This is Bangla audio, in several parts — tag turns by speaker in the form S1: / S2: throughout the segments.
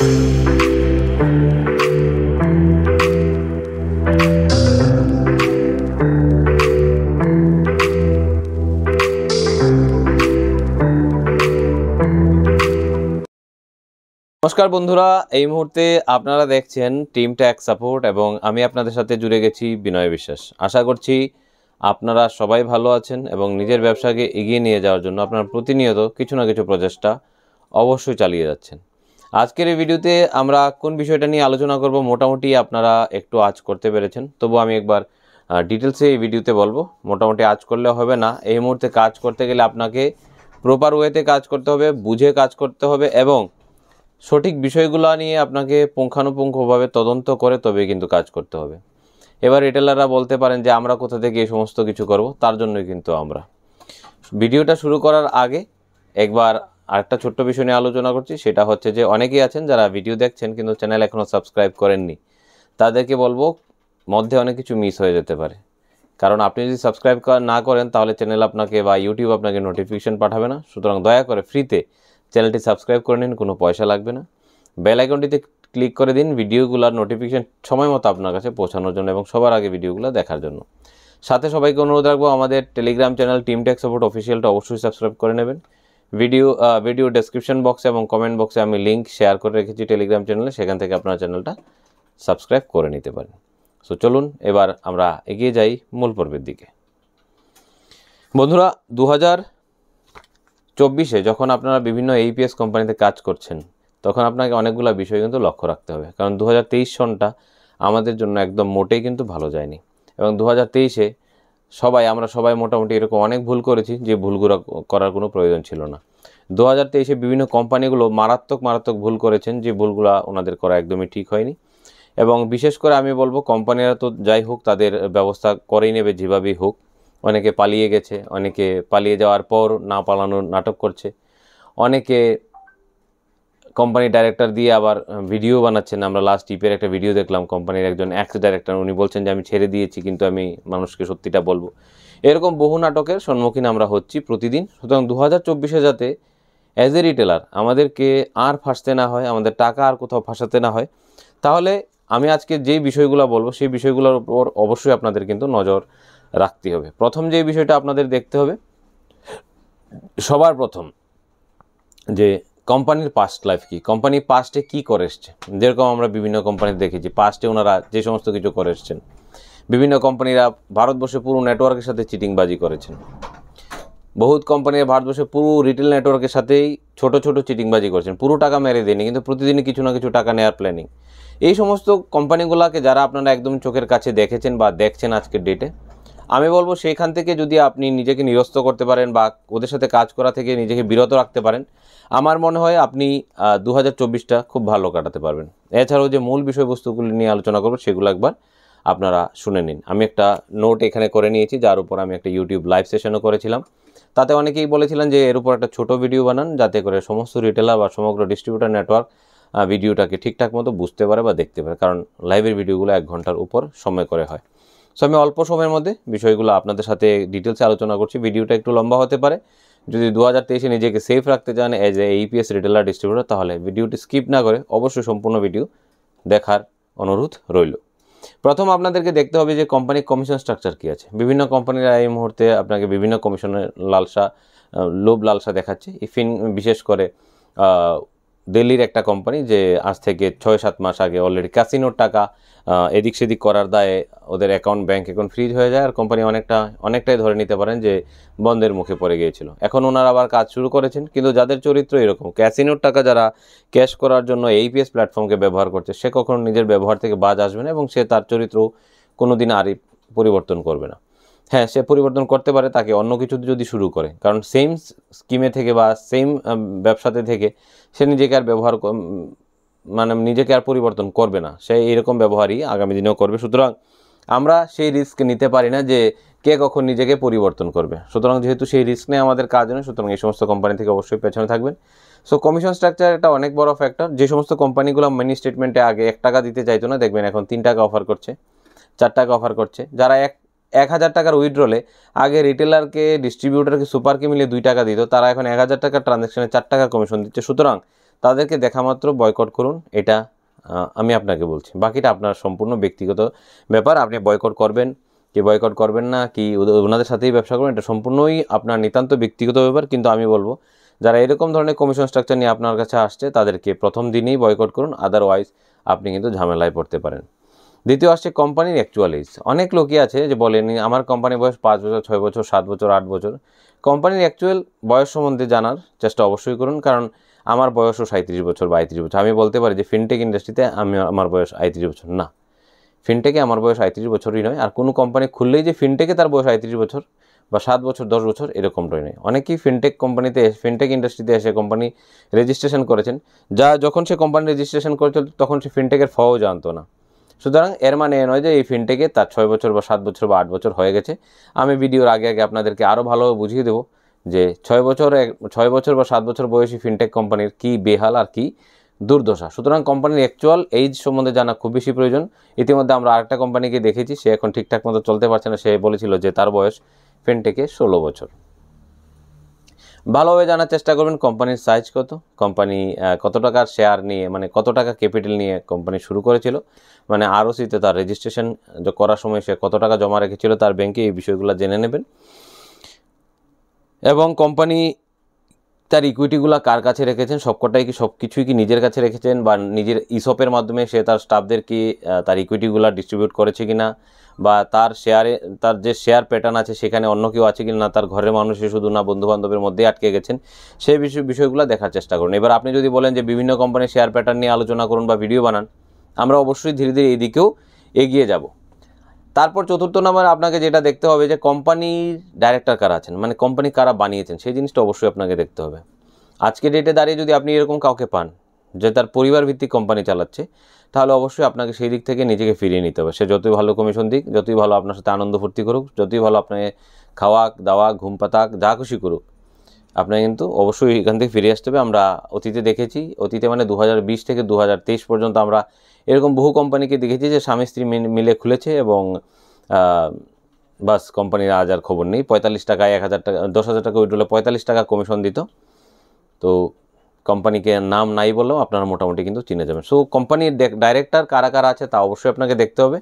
S1: নমস্কার বন্ধুরা এই মুহূর্তে আপনারা দেখছেন টিম ট্যাক সাপোর্ট এবং আমি আপনাদের সাথে জুড়ে গেছি বিনয় বিশ্বাস আশা করছি আপনারা সবাই ভালো আছেন এবং নিজের ব্যবসাকে এগিয়ে নিয়ে যাওয়ার জন্য আপনারা প্রতিনিয়ত কিছু না কিছু প্রচেষ্টা অবশ্যই চালিয়ে যাচ্ছেন আজকের এই ভিডিওতে আমরা কোন বিষয়টা নিয়ে আলোচনা করব মোটামুটি আপনারা একটু আজ করতে পেরেছেন তবু আমি একবার ডিটেলসে এই ভিডিওতে বলবো মোটামুটি আজ করলে হবে না এই মুহূর্তে কাজ করতে গেলে আপনাকে প্রপার ওয়েতে কাজ করতে হবে বুঝে কাজ করতে হবে এবং সঠিক বিষয়গুলো নিয়ে আপনাকে পুঙ্খানুপুঙ্খভাবে তদন্ত করে তবে কিন্তু কাজ করতে হবে এবার রিটেলাররা বলতে পারেন যে আমরা কোথা থেকে এই সমস্ত কিছু করব তার জন্যই কিন্তু আমরা ভিডিওটা শুরু করার আগে একবার আরেকটা ছোট্ট বিষয় নিয়ে আলোচনা করছি সেটা হচ্ছে যে অনেকেই আছেন যারা ভিডিও দেখছেন কিন্তু চ্যানেল এখনও সাবস্ক্রাইব করেননি তাদেরকে বলবো মধ্যে অনেক কিছু মিস হয়ে যেতে পারে কারণ আপনি যদি সাবস্ক্রাইব না করেন তাহলে চ্যানেল আপনাকে বা ইউটিউব আপনাকে নোটিফিকেশান পাঠাবে না সুতরাং দয়া করে ফ্রিতে চ্যানেলটি সাবস্ক্রাইব করে নিন কোনো পয়সা লাগবে না বেল আইকনটিতে ক্লিক করে দিন ভিডিওগুলোর নোটিফিকেশান সময় মতো আপনার কাছে পৌঁছানোর জন্য এবং সবার আগে ভিডিওগুলো দেখার জন্য সাথে সবাইকে অনুরোধ রাখবো আমাদের Telegram channel team tech support অফিসিয়ালটা অবশ্যই সাবস্ক্রাইব করে নেবেন ভিডিও ভিডিও ডেসক্রিপশন বক্স এবং কমেন্ট বক্সে আমি লিঙ্ক শেয়ার করে রেখেছি টেলিগ্রাম চ্যানেলে সেখান থেকে আপনার চ্যানেলটা সাবস্ক্রাইব করে নিতে পারেন সো চলুন এবার আমরা এগিয়ে যাই মূল পর্বের দিকে বন্ধুরা দু হাজার চব্বিশে যখন আপনারা বিভিন্ন এইপিএস কোম্পানিতে কাজ করছেন তখন আপনাকে অনেকগুলো বিষয় কিন্তু লক্ষ্য রাখতে হবে কারণ দু হাজার সনটা আমাদের জন্য একদম মোটেই কিন্তু ভালো যায়নি এবং দু হাজার তেইশে সবাই আমরা সবাই মোটামুটি এরকম অনেক ভুল করেছি যে ভুলগুলো করার কোনো প্রয়োজন ছিল না দু হাজার তেইশে বিভিন্ন কোম্পানিগুলো মারাত্মক মারাত্মক ভুল করেছেন যে ভুলগুলো ওনাদের করা একদমই ঠিক হয়নি এবং বিশেষ করে আমি বলবো কোম্পানিরা তো যাই হোক তাদের ব্যবস্থা করেই নেবে যেভাবেই হোক অনেকে পালিয়ে গেছে অনেকে পালিয়ে যাওয়ার পর না পালানোর নাটক করছে অনেকে কোম্পানি ডাইরেক্টর দিয়ে আবার ভিডিও বানাচ্ছেন আমরা লাস্ট টিপের একটা ভিডিও দেখলাম কোম্পানির একজন অ্যাক্স ডাইরেক্টর উনি বলছেন যে আমি ছেড়ে দিয়েছি কিন্তু আমি মানুষকে সত্যিটা বলবো এরকম বহু নাটকের সম্মুখীন আমরা হচ্ছি প্রতিদিন সুতরাং দু হাজার চব্বিশে যাতে অ্যাজ এ রিটেলার আমাদেরকে আর ফাঁসতে না হয় আমাদের টাকা আর কোথাও ফাঁসাতে না হয় তাহলে আমি আজকে যে বিষয়গুলো বলবো সেই বিষয়গুলোর উপর অবশ্যই আপনাদের কিন্তু নজর রাখতে হবে প্রথম যে বিষয়টা আপনাদের দেখতে হবে সবার প্রথম যে কোম্পানির পাস্ট লাইফ কি কোম্পানি পাস্টে কি করে এসছে যেরকম আমরা বিভিন্ন কোম্পানি দেখেছি পাস্টে ওনারা যে সমস্ত কিছু করে এসছেন বিভিন্ন কোম্পানিরা ভারতবর্ষে পুরো নেটওয়ার্কের সাথে চিটিংবাজি করেছেন বহুত কোম্পানি ভারতবর্ষে পুরো রিটেল নেটওয়ার্কের সাথেই ছোট ছোট চিটিংবাজি করছেন পুরো টাকা মেরে দেয়নি কিন্তু প্রতিদিনই কিছু না কিছু টাকা নেওয়ার প্ল্যানিং এই সমস্ত কোম্পানিগুলোকে যারা আপনারা একদম চোখের কাছে দেখেছেন বা দেখছেন আজকের ডেটে আমি বলবো সেখান থেকে যদি আপনি নিজেকে নিরস্ত করতে পারেন বা ওদের সাথে কাজ করা থেকে নিজেকে বিরত রাখতে পারেন আমার মনে হয় আপনি দু হাজার খুব ভালো কাটাতে পারবেন এছাড়াও যে মূল বিষয়বস্তুগুলি নিয়ে আলোচনা করবো সেগুলো একবার আপনারা শুনে নিন আমি একটা নোট এখানে করে নিয়েছি যার উপর আমি একটা ইউটিউব লাইভ সেশনও করেছিলাম তাতে অনেকেই বলেছিলেন যে এর উপর একটা ছোট ভিডিও বানান যাতে করে সমস্ত রিটেলার বা সমগ্র ডিস্ট্রিবিউটার নেটওয়ার্ক ভিডিওটাকে ঠিকঠাক মতো বুঝতে পারে বা দেখতে পারে কারণ লাইভের ভিডিওগুলো এক ঘন্টার উপর সময় করে হয় সো আমি অল্প সময়ের মধ্যে বিষয়গুলো আপনাদের সাথে ডিটেলসে আলোচনা করছি ভিডিওটা একটু লম্বা হতে পারে যদি দু হাজার তেইশে নিজেকে সেফ রাখতে চান as A EPS retailer distributor তাহলে ভিডিওটি স্কিপ না করে অবশ্যই সম্পূর্ণ ভিডিও দেখার অনুরোধ রইল প্রথম আপনাদেরকে দেখতে হবে যে কোম্পানির কমিশন স্ট্রাকচার কী আছে বিভিন্ন কোম্পানিরা এই মুহূর্তে আপনাকে বিভিন্ন কমিশনের লালসা লোভ লালসা দেখাচ্ছে ইফিন বিশেষ করে দিল্লির একটা কোম্পানি যে আজ থেকে ছয় সাত মাস আগে অলরেডি ক্যাসিনোর টাকা এদিক সেদিক করার দায়ে ওদের অ্যাকাউন্ট ব্যাঙ্ক অ্যাকাউন্ট ফ্রিজ হয়ে যায় আর কোম্পানি অনেকটা অনেকটাই ধরে নিতে পারেন যে বন্ধের মুখে পড়ে গিয়েছিল এখন ওনারা আবার কাজ শুরু করেছেন কিন্তু যাদের চরিত্র এরকম ক্যাসিনোর টাকা যারা ক্যাশ করার জন্য এইপিএস প্ল্যাটফর্মকে ব্যবহার করছে সে কখনো নিজের ব্যবহার থেকে বাজ আসবে না এবং সে তার চরিত্র কোনো দিন আর পরিবর্তন করবে না হ্যাঁ সে পরিবর্তন করতে পারে তাকে অন্য কিছু যদি শুরু করে কারণ সেম স্কিমে থেকে বা সেম ব্যবসাতে থেকে সে নিজেকে আর ব্যবহার মানে নিজেকে আর পরিবর্তন করবে না সে এরকম ব্যবহারই আগামী দিনেও করবে সুতরাং আমরা সেই রিস্ক নিতে পারি না যে কে কখন নিজেকে পরিবর্তন করবে সুতরাং যেহেতু সেই রিস্ক নিয়ে আমাদের কাজ নয় সুতরাং এই সমস্ত কোম্পানি থেকে অবশ্যই পেছনে থাকবেন সো কমিশন স্ট্রাকচার একটা অনেক বড় ফ্যাক্টর যে সমস্ত কোম্পানিগুলো মিনি স্টেটমেন্টে আগে এক টাকা দিতে চাইতো না দেখবেন এখন তিন টাকা অফার করছে চার টাকা অফার করছে যারা এক এক হাজার টাকার উইড্রলে আগে রিটেলারকে ডিস্ট্রিবিউটারকে সুপারকে মিলিয়ে দুই টাকা দিত তারা এখন এক হাজার টাকার ট্রানজ্যাকশানে চার টাকা কমিশন দিচ্ছে সুতরাং তাদেরকে দেখামাত্র বয়কট করুন এটা আমি আপনাকে বলছি বাকিটা আপনার সম্পূর্ণ ব্যক্তিগত ব্যাপার আপনি বয়কট করবেন কি বয়কট করবেন না কি ওনাদের সাথেই ব্যবসা করবেন এটা সম্পূর্ণই আপনার নিতান্ত ব্যক্তিগত ব্যাপার কিন্তু আমি বলবো যারা এরকম ধরনের কমিশন স্ট্রাকচার নিয়ে আপনার কাছে আসছে তাদেরকে প্রথম দিনেই বয়কট করুন আদারওয়াইজ আপনি কিন্তু ঝামেলায় পড়তে পারেন দ্বিতীয় আসছে কোম্পানির অ্যাকচুয়ালিজ অনেক লোকই আছে যে বলেন আমার কোম্পানির বয়স পাঁচ বছর ছয় বছর সাত বছর আট বছর কোম্পানির অ্যাকচুয়াল বয়স সম্বন্ধে জানার চেষ্টা অবশ্যই করুন কারণ আমার বয়সও সাঁত্রিশ বছর বা আঁত্রিশ বছর আমি বলতে পারি যে ফিনটেক ইন্ডাস্ট্রিতে আমি আমার বয়স আঁত্রিশ বছর না ফিনটেকে আমার বয়স আঁত্রিশ বছরই নয় আর কোনো কোম্পানি খুললেই যে ফিনটেকে তার বয়স আঁত্রিশ বছর বা সাত বছর দশ বছর এরকমটাই নয় অনেকেই ফিনটেক কোম্পানিতে ফিনটেক ইন্ডাস্ট্রিতে এসে কোম্পানি রেজিস্ট্রেশন করেছেন যা যখন সে কোম্পানি রেজিস্ট্রেশন করেছিল তখন সে ফিনটেকের ফও জানতো না সুতরাং এর মানে এ নয় যে এই ফিনটেকে তার ছয় বছর বা সাত বছর বা আট বছর হয়ে গেছে আমি ভিডিওর আগে আগে আপনাদেরকে আরও ভালোভাবে বুঝিয়ে দেবো যে ছয় বছর ছয় বছর বা সাত বছর বয়সী ফিনটেক কোম্পানির কি বেহাল আর কি দুর্দশা সুতরাং কোম্পানির অ্যাকচুয়াল এইজ সম্বন্ধে জানা খুব বেশি প্রয়োজন ইতিমধ্যে আমরা আরেকটা কোম্পানিকে দেখেছি সে এখন ঠিকঠাক মতো চলতে পারছে না সে বলেছিল যে তার বয়স ফিনটেকে ষোলো বছর ভালোভাবে জানার চেষ্টা করবেন কোম্পানির সাইজ কত কোম্পানি কত টাকার শেয়ার নিয়ে মানে কত টাকা ক্যাপিটাল নিয়ে কোম্পানি শুরু করেছিল মানে আরওসিতে তার রেজিস্ট্রেশন করার সময় সে কত টাকা জমা রেখেছিল তার ব্যাংকে এই বিষয়গুলো জেনে নেবেন এবং কোম্পানি তার ইকুইটিগুলো কার কাছে রেখেছেন সবকটাই কি সব কিছুই কি নিজের কাছে রেখেছেন বা নিজের ইসপের মাধ্যমে সে তার স্টাফদের কি তার ইকুইটিগুলো ডিস্ট্রিবিউট করেছে কি না বা তার শেয়ারে তার যে শেয়ার প্যাটার্ন আছে সেখানে অন্য কেউ আছে কি না তার ঘরের মানুষে শুধু না বন্ধুবান্ধবের মধ্যেই আটকে গেছেন সেই বিষয় বিষয়গুলো দেখার চেষ্টা করুন এবার আপনি যদি বলেন যে বিভিন্ন কোম্পানির শেয়ার প্যাটার্ন নিয়ে আলোচনা করুন বা ভিডিও বানান আমরা অবশ্যই ধীরে ধীরে এই দিকেও এগিয়ে যাবো তারপর চতুর্থ নম্বরে আপনাকে যেটা দেখতে হবে যে কোম্পানির ডাইরেক্টর কারা আছেন মানে কোম্পানি কারা বানিয়েছেন সেই জিনিসটা অবশ্যই আপনাকে দেখতে হবে আজকে ডেটে দাঁড়িয়ে যদি আপনি এরকম কাউকে পান যে তার পরিবার ভিত্তিক কোম্পানি চালাচ্ছে তাহলে অবশ্যই আপনাকে সেই দিক থেকে নিজেকে ফিরিয়ে নিতে হবে সে যতই ভালো কমিশন দিক যতই ভালো আপনার সাথে আনন্দ ফুর্তি করুক যতই ভালো আপনাকে খাওয়াক দাওয়া ঘুম পাতাক যা খুশি করুক আপনাকে কিন্তু অবশ্যই এখান থেকে ফিরে আসতে হবে আমরা অতীতে দেখেছি অতীতে মানে দু থেকে দু পর্যন্ত আমরা এরকম বহু কোম্পানিকে দেখেছি যে স্বামী স্ত্রী মিলে খুলেছে এবং বাস কোম্পানির আজ আর খবর নেই পঁয়তাল্লিশ টাকায় এক হাজার টাকা দশ হাজার টাকা উইড্রোলে পঁয়তাল্লিশ টাকা কমিশন দিত তো কোম্পানিকে নাম নাই বললেও আপনারা মোটামুটি কিন্তু চিনে যাবেন সো কোম্পানির ডাইরেক্টর কারা কারা আছে তা অবশ্যই আপনাকে দেখতে হবে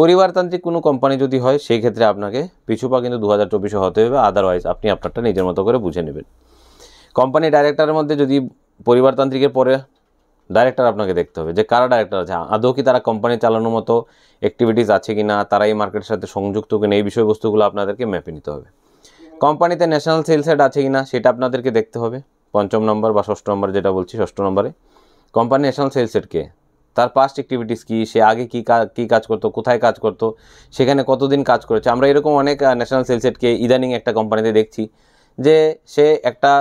S1: পরিবারতান্ত্রিক কোনো কোম্পানি যদি হয় সেই ক্ষেত্রে আপনাকে পিছু পা কিন্তু দু হাজার চব্বিশে হতে হবে আদারওয়াইজ আপনি আপনারটা নিজের মতো করে বুঝে নেবেন কোম্পানি ডাইরেক্টরের মধ্যে যদি পরিবারতান্ত্রিকের পরে ডাইরেক্টর আপনাকে দেখতে হবে যে কারা ডাইরেক্টর আছে আদৌ কি তারা কোম্পানি চালানোর মতো অ্যাক্টিভিটিস আছে কি না তারা এই মার্কেটের সাথে সংযুক্ত কিনা এই বিষয়বস্তুগুলো আপনাদেরকে ম্যাপে নিতে হবে কোম্পানিতে ন্যাশনাল সেলস হেড আছে কি না সেটা আপনাদেরকে দেখতে হবে পঞ্চম নম্বর বা ষষ্ঠ নম্বর যেটা বলছি ষষ্ঠ নম্বরে কোম্পানি ন্যাশনাল সেলস হেডকে তার পাস্ট অ্যাক্টিভিটিস কী সে আগে কী কী কাজ করতো কোথায় কাজ করতো সেখানে কতদিন কাজ করেছে আমরা এরকম অনেক ন্যাশনাল সেলস হেডকে ইদানিং একটা কোম্পানিতে দেখছি যে সে একটা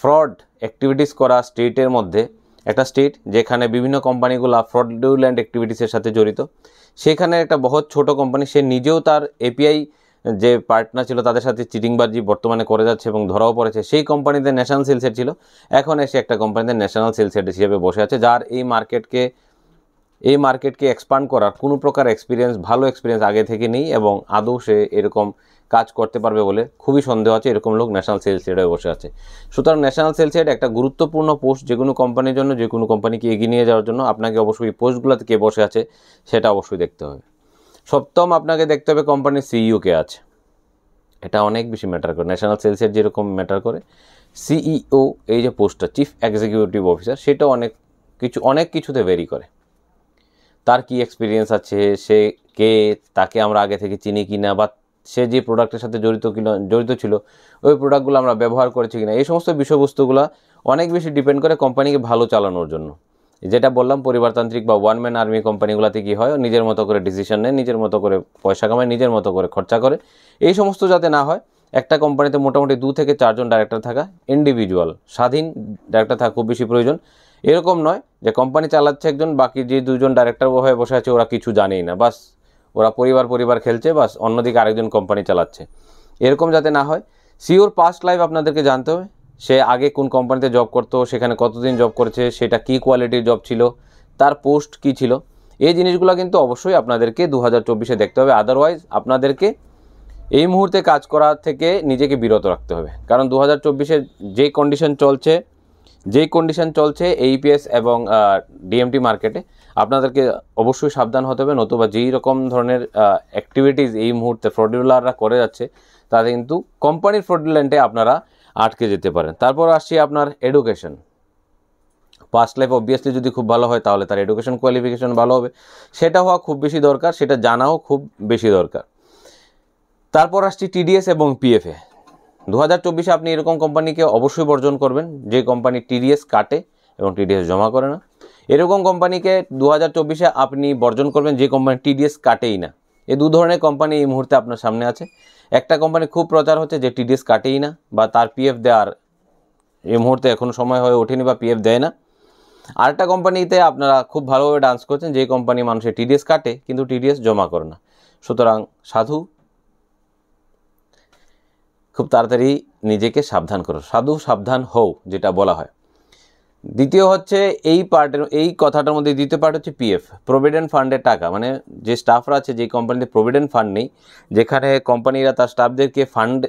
S1: ফ্রড অ্যাক্টিভিটিস করা স্টেটের মধ্যে একটা স্টেট যেখানে বিভিন্ন কোম্পানিগুলো ফ্রডুল্যান্ড অ্যাক্টিভিটিসের সাথে জড়িত সেখানে একটা বহৎ ছোট কোম্পানি সে নিজেও তার এপিআই যে পার্টনার ছিল তাদের সাথে চিটিংবাজি বর্তমানে করে যাচ্ছে এবং ধরাও পড়েছে সেই কোম্পানিতে ন্যাশনাল সেলসেট ছিল এখন এসে একটা কোম্পানিতে ন্যাশনাল সেলসেট হিসেবে বসে আছে যার এই মার্কেটকে এই মার্কেটকে এক্সপান্ড করার কোনো প্রকার এক্সপিরিয়েন্স ভালো এক্সপিরিয়েন্স আগে থেকে নেই এবং আদৌ সে এরকম কাজ করতে পারবে বলে খুবই সন্দেহ আছে এরকম লোক ন্যাশনাল সেলস হেডে বসে আছে সুতরাং ন্যাশনাল সেলস হেড একটা গুরুত্বপূর্ণ পোস্ট যে কোনো কোম্পানির জন্য যে কোনো কোম্পানিকে এগিয়ে নিয়ে যাওয়ার জন্য আপনাকে অবশ্যই পোস্টগুলোতে কে বসে আছে সেটা অবশ্যই দেখতে হবে সপ্তম আপনাকে দেখতে হবে কোম্পানির সিইও কে আছে এটা অনেক বেশি ম্যাটার করে ন্যাশনাল সেলস হেড যেরকম ম্যাটার করে সিইও এই যে পোস্টটা চিফ এক্সিকিউটিভ অফিসার সেটা অনেক কিছু অনেক কিছুতে ভেরি করে তার কি এক্সপিরিয়েন্স আছে সে কে তাকে আমরা আগে থেকে চিনি কি না বা সে যে প্রোডাক্টের সাথে জড়িত কিনা জড়িত ছিল ওই প্রোডাক্টগুলো আমরা ব্যবহার করেছি কিনা এই সমস্ত বিষয়বস্তুগুলো অনেক বেশি ডিপেন্ড করে কোম্পানিকে ভালো চালানোর জন্য যেটা বললাম পরিবারতান্ত্রিক বা ওয়ান ম্যান আর্মি কোম্পানিগুলোতে কী হয় নিজের মতো করে ডিসিশন নেয় নিজের মতো করে পয়সা কামায় নিজের মতো করে খরচা করে এই সমস্ত যাতে না হয় একটা কোম্পানিতে মোটামুটি দু থেকে চারজন ডাইরেক্টর থাকা ইন্ডিভিজুয়াল স্বাধীন ডাইরেক্টর থাকা খুব বেশি প্রয়োজন এরকম নয় যে কোম্পানি চালাচ্ছে একজন বাকি যে দুজন ডাইরেক্টর হয়ে বসে আছে ওরা কিছু জানেই না বাস ওরা পরিবার পরিবার খেলছে বাস অন্যদিকে আরেকজন কোম্পানি চালাচ্ছে এরকম যাতে না হয় সিওর পাস্ট লাইফ আপনাদেরকে জানতে হবে সে আগে কোন কোম্পানিতে জব করতো সেখানে কতদিন জব করেছে সেটা কি কোয়ালিটির জব ছিল তার পোস্ট কি ছিল এই জিনিসগুলো কিন্তু অবশ্যই আপনাদেরকে দু হাজার দেখতে হবে আদারওয়াইজ আপনাদেরকে এই মুহূর্তে কাজ করা থেকে নিজেকে বিরত রাখতে হবে কারণ দু হাজার যে কন্ডিশন চলছে যেই কন্ডিশন চলছে এইপিএস e এবং ডিএমটি মার্কেটে আপনাদেরকে অবশ্যই সাবধান হতে হবে নতুবা যেই রকম ধরনের অ্যাক্টিভিটিস এই মুহূর্তে ফ্রডিউলাররা করে যাচ্ছে তাতে কিন্তু কোম্পানির ফ্রডিউল্যান্টে আপনারা আটকে যেতে পারেন তারপর আসছি আপনার এডুকেশন পাস্ট লাইফ অবভিয়াসলি যদি খুব ভালো হয় তাহলে তার এডুকেশন কোয়ালিফিকেশন ভালো হবে সেটা হওয়া খুব বেশি দরকার সেটা জানাও খুব বেশি দরকার তারপর আসছি টিডিএস এবং পিএফএ দু হাজার চব্বিশে আপনি এরকম কোম্পানিকে অবশ্যই বর্জন করবেন যে কোম্পানি টিডিএস কাটে এবং টিডিএস জমা করে না এরকম কোম্পানিকে দু হাজার চব্বিশে আপনি বর্জন করবেন যে কোম্পানি টিডিএস কাটেই না এ দু ধরনের কোম্পানি এই মুহূর্তে আপনার সামনে আছে একটা কোম্পানি খুব প্রচার হচ্ছে যে টিডিএস কাটেই না বা তার পিএফ দেওয়ার এই মুহূর্তে এখনও সময় হয়ে ওঠেনি বা পিএফ দেয় না আরেকটা কোম্পানিতে আপনারা খুব ভালোভাবে ডান্স করছেন যে কোম্পানি মানুষের টিডিএস কাটে কিন্তু টিডিএস জমা করে না সুতরাং সাধু খুব তাড়াতাড়ি নিজেকে সাবধান করো সাধু সাবধান হও যেটা বলা হয় দ্বিতীয় হচ্ছে এই পার্টের এই কথাটার মধ্যে দ্বিতীয় পার্ট হচ্ছে পিএফ প্রভিডেন্ট ফান্ডের টাকা মানে যে স্টাফরা আছে যে কোম্পানিতে প্রভিডেন্ট ফান্ড নেই যেখানে কোম্পানিরা তার স্টাফদেরকে ফান্ড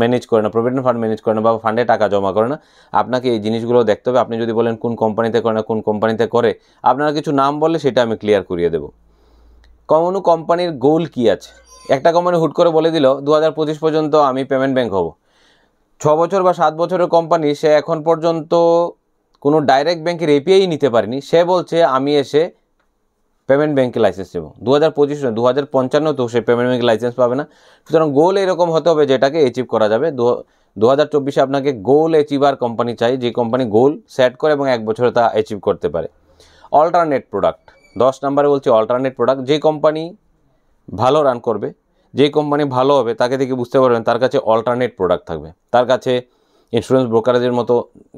S1: ম্যানেজ করে না প্রভিডেন্ট ফান্ড ম্যানেজ করে না বা ফান্ডে টাকা জমা করে না আপনাকে এই জিনিসগুলো দেখতে হবে আপনি যদি বলেন কোন কোম্পানিতে করে না কোন কোম্পানিতে করে আপনারা কিছু নাম বললে সেটা আমি ক্লিয়ার করিয়ে দেবো কোনো কোম্পানির গোল কী আছে একটা কোম্পানি হুট করে বলে দিল দু পর্যন্ত আমি পেমেন্ট ব্যাঙ্ক হব ছ বছর বা সাত বছরের কোম্পানি সে এখন পর্যন্ত কোনো ডাইরেক্ট ব্যাঙ্কের এপিআই নিতে পারেনি সে বলছে আমি এসে পেমেন্ট ব্যাঙ্কে লাইসেন্স নেব দু হাজার পঁচিশ দু হাজার পঞ্চান্ন তো সে পেমেন্ট ব্যাংকে লাইসেন্স পাবে না সুতরাং গোল এরকম হতে হবে যেটাকে অ্যাচিভ করা যাবে দু হাজার চব্বিশে আপনাকে গোল অ্যাচিভার কোম্পানি চাই যে কোম্পানি গোল সেট করে এবং এক বছরে তা অ্যাচিভ করতে পারে অল্টারনেট প্রোডাক্ট দশ নম্বরে বলছি অল্টারনেট প্রোডাক্ট যে কোম্পানি ভালো রান করবে যে কোম্পানি ভালো হবে তাকে দেখে বুঝতে পারবেন তার কাছে অল্টারনেট প্রোডাক্ট থাকবে তার কাছে ইন্স্যুরেন্স ব্রোকারেজের মতো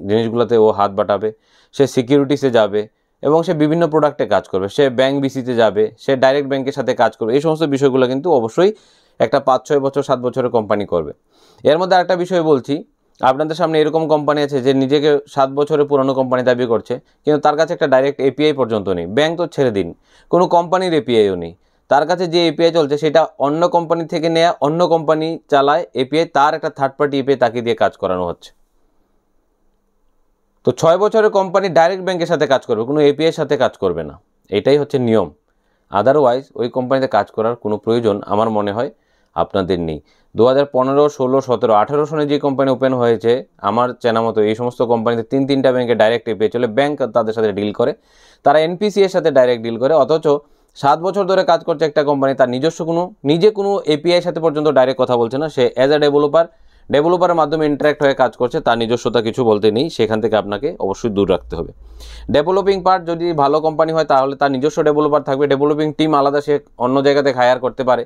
S1: জিনিসগুলোতে ও হাত বাটাবে সে সিকিউরিটিসে যাবে এবং সে বিভিন্ন প্রোডাক্টে কাজ করবে সে ব্যাংক বিসিতে যাবে সে ডাইরেক্ট ব্যাংকের সাথে কাজ করবে এই সমস্ত বিষয়গুলো কিন্তু অবশ্যই একটা পাঁচ ছয় বছর সাত বছরের কোম্পানি করবে এর মধ্যে একটা বিষয় বলছি আপনাদের সামনে এরকম কোম্পানি আছে যে নিজেকে সাত বছরের পুরনো কোম্পানি দাবি করছে কিন্তু তার কাছে একটা ডাইরেক্ট এপিআই পর্যন্ত নেই ব্যাংক তো ছেড়ে দিন কোনো কোম্পানির এপিআইও নেই তার কাছে যে এপিআই চলছে সেটা অন্য কোম্পানি থেকে নেয়া অন্য কোম্পানি চালায় এপিআই তার একটা থার্ড পার্টি এপিআই তাকে দিয়ে কাজ করানো হচ্ছে তো ছয় বছরের কোম্পানি ডাইরেক্ট ব্যাংকের সাথে কাজ করবে কোনো এপিআইয়ের সাথে কাজ করবে না এটাই হচ্ছে নিয়ম আদারওয়াইজ ওই কোম্পানিতে কাজ করার কোনো প্রয়োজন আমার মনে হয় আপনাদের নেই দু হাজার পনেরো ষোলো সতেরো আঠেরো সনে যে কোম্পানি ওপেন হয়েছে আমার চেনা মতো এই সমস্ত কোম্পানিতে তিন তিনটা ব্যাংকে ডাইরেক্ট এপিআই চলে ব্যাংক তাদের সাথে ডিল করে তারা এনপিসি এর সাথে ডাইরেক্ট ডিল করে অথচ সাত বছর ধরে কাজ করছে একটা কোম্পানি তার নিজস্ব কোনো নিজে কোনো এপিআই সাথে পর্যন্ত ডাইরেক্ট কথা বলছে না সে অ্যাজ এ ডেভেলপার ডেভেলপারের মাধ্যমে ইন্টারাক্ট হয়ে কাজ করছে তার নিজস্বতা কিছু বলতে নেই সেখান থেকে আপনাকে অবশ্যই দূর রাখতে হবে ডেভেলপিং পার্ট যদি ভালো কোম্পানি হয় তাহলে তার নিজস্ব ডেভেলপার থাকবে ডেভেলপিং টিম আলাদা সে অন্য জায়গাতে হায়ার করতে পারে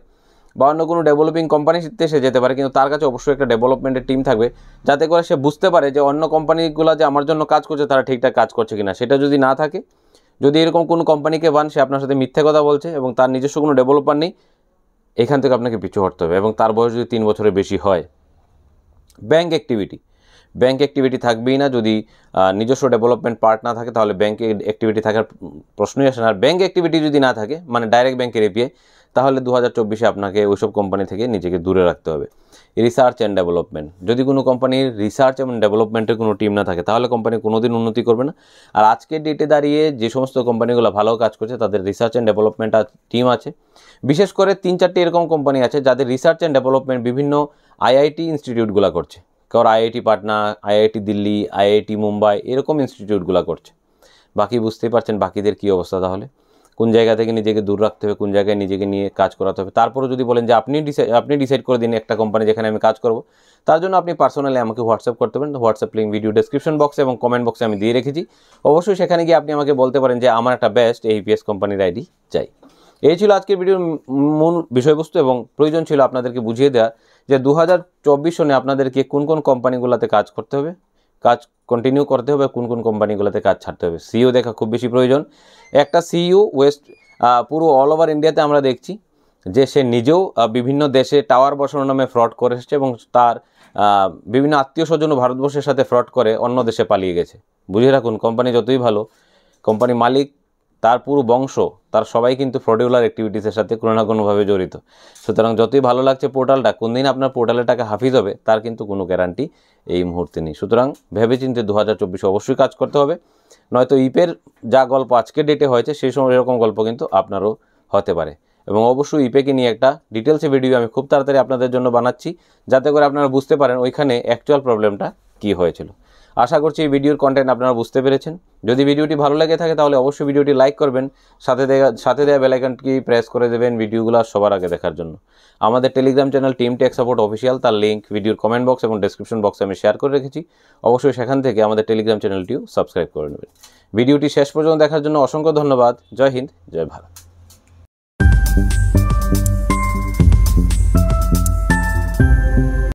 S1: বা অন্য কোনো ডেভেলপিং কোম্পানিতে সে যেতে পারে কিন্তু তার কাছে অবশ্যই একটা ডেভেলপমেন্টের টিম থাকবে যাতে করে সে বুঝতে পারে যে অন্য কোম্পানিগুলো যে আমার জন্য কাজ করছে তারা ঠিকঠাক কাজ করছে কিনা সেটা যদি না থাকে যদি এরকম কোনো কোম্পানিকে পান সে আপনার সাথে মিথ্যে কথা বলছে এবং তার নিজস্ব কোনো ডেভেলপার নেই এখান থেকে আপনাকে পিছু হটতে হবে এবং তার বয়স যদি তিন বছরের বেশি হয় ব্যাংক অ্যাক্টিভিটি ব্যাংক অ্যাক্টিভিটি থাকবেই না যদি নিজস্ব ডেভেলপমেন্ট পার্ট না থাকে তাহলে ব্যাঙ্কে অ্যাক্টিভিটি থাকার প্রশ্নই আসে না আর ব্যাঙ্ক অ্যাক্টিভিটি যদি না থাকে মানে ডাইরেক্ট ব্যাঙ্কের এপিএ তাহলে দু হাজার চব্বিশে আপনাকে ওইসব কোম্পানি থেকে নিজেকে দূরে রাখতে হবে রিসার্চ অ্যান্ড ডেভেলপমেন্ট যদি কোনো কোম্পানির রিসার্চ এবং ডেভেলপমেন্টের কোনো টিম না থাকে তাহলে কোম্পানি কোনো দিন উন্নতি করবে না আর আজকের ডেটে দাঁড়িয়ে যে সমস্ত কোম্পানিগুলো ভালো কাজ করছে তাদের রিসার্চ অ্যান্ড ডেভেলপমেন্ট টিম আছে বিশেষ করে তিন চারটি এরকম কোম্পানি আছে যাদের রিসার্চ অ্যান্ড ডেভেলপমেন্ট বিভিন্ন আইআইটি ইনস্টিটিউটগুলো করছে কারণ IIT Patna IIT Delhi IIT Mumbai এরকম ইনস্টিটিউটগুলো করছে বাকি বুঝতেই পারছেন বাকিদের কী অবস্থা তাহলে কোন জায়গা থেকে নিজেকে দূর রাখতে হবে কোন জায়গায় নিজেকে নিয়ে কাজ করাতে হবে তারপরে যদি বলেন যে আপনি ডিসাইড আপনি ডিসাইড করে দিন একটা কোম্পানি যেখানে আমি কাজ করব তার জন্য আপনি পার্সোনালি আমাকে হোয়াটসঅ্যাপ করতে পারেন হোয়াটসঅ্যাপ লিঙ্ক ভিডিও ডিসক্রিপশন বক্সে এবং কমেন্ট বক্সে আমি দিয়ে রেখেছি অবশ্যই সেখানে গিয়ে আপনি আমাকে বলতে পারেন যে আমার একটা বেস্ট এই কোম্পানির আইডি চাই এই ছিল আজকের ভিডিওর মূল বিষয়বস্তু এবং প্রয়োজন ছিল আপনাদেরকে বুঝিয়ে দেওয়া যে দু সনে আপনাদেরকে কোন কোন কোম্পানিগুলোতে কাজ করতে হবে কাজ কন্টিনিউ করতে হবে কোন কোন কোম্পানিগুলোতে কাজ ছাড়তে হবে সিইও e দেখা খুব বেশি প্রয়োজন একটা সিইও ওয়েস্ট e পুরো অল ওভার ইন্ডিয়াতে আমরা দেখছি যে সে নিজেও বিভিন্ন দেশে টাওয়ার বসানোর নামে ফ্রড করে এসেছে এবং তার বিভিন্ন আত্মীয় স্বজন ভারতবর্ষের সাথে ফ্রড করে অন্য দেশে পালিয়ে গেছে বুঝে রাখুন কোম্পানি যতই ভালো কোম্পানি মালিক তার পুরো বংশ তার সবাই কিন্তু ফ্রডিউলার অ্যাক্টিভিটিসের সাথে কোনো না কোনোভাবে জড়িত সুতরাং যতই ভালো লাগছে পোর্টালটা কোন দিন আপনার পোর্টালে টাকা হাফিজ হবে তার কিন্তু কোনো গ্যারান্টি এই মুহূর্তে নেই সুতরাং ভেবেচিন্তে দু হাজার চব্বিশে অবশ্যই কাজ করতে হবে নয়তো ইপের যা গল্প আজকের ডেটে হয়েছে সেই সময় এরকম গল্প কিন্তু আপনারও হতে পারে এবং অবশ্যই ইপেকে নিয়ে একটা ডিটেলসে ভিডিও আমি খুব তাড়াতাড়ি আপনাদের জন্য বানাচ্ছি যাতে করে আপনারা বুঝতে পারেন ওইখানে অ্যাকচুয়াল প্রবলেমটা কী হয়েছিল আশা করছি এই ভিডিওর কন্টেন্ট আপনারা বুঝতে পেরেছেন যদি ভিডিওটি ভালো লেগে থাকে তাহলে অবশ্যই ভিডিওটি লাইক করবেন সাথে দেওয়া সাথে দেওয়া বেলাইকনটি প্রেস করে দেবেন ভিডিওগুলো সবার আগে দেখার জন্য আমাদের Telegram channel team tech support official তার লিঙ্ক ভিডিওর কমেন্ট বক্স এবং ডেসক্রিপশন বক্সে আমি শেয়ার করে রেখেছি অবশ্যই সেখান থেকে আমাদের টেলিগ্রাম চ্যানেলটিও সাবস্ক্রাইব করে নেবেন ভিডিওটি শেষ পর্যন্ত দেখার জন্য অসংখ্য ধন্যবাদ জয় হিন্দ জয় ভারত